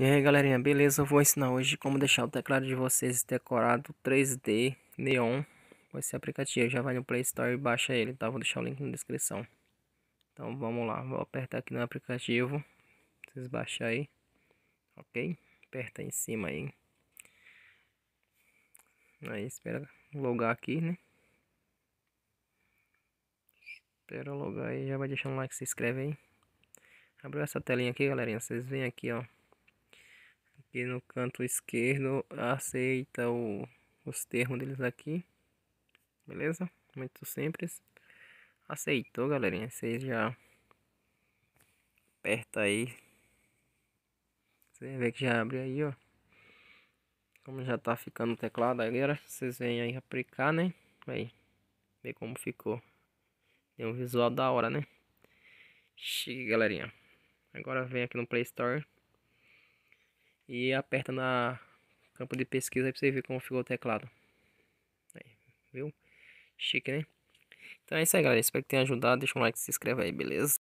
E aí galerinha, beleza? Eu vou ensinar hoje como deixar o teclado de vocês decorado 3D Neon com esse aplicativo. Já vai no Play Store e baixa ele, tá? Vou deixar o link na descrição. Então vamos lá, vou apertar aqui no aplicativo. Vocês baixam aí, ok? Aperta em cima aí. Aí espera logar aqui, né? Espera logar aí, já vai deixando um like, se inscreve aí. Abriu essa telinha aqui, galerinha. Vocês vêm aqui, ó e no canto esquerdo aceita o, os termos deles aqui beleza muito simples aceitou galerinha vocês já aperta aí você vê que já abre aí ó como já tá ficando o teclado galera vocês vêm aí aplicar né aí ver como ficou tem um visual da hora né Chique, galerinha agora vem aqui no Play Store e aperta na campo de pesquisa para você ver como ficou o teclado. Aí, viu? Chique, né? Então é isso aí, galera. Espero que tenha ajudado. Deixa um like, se inscreve aí, beleza?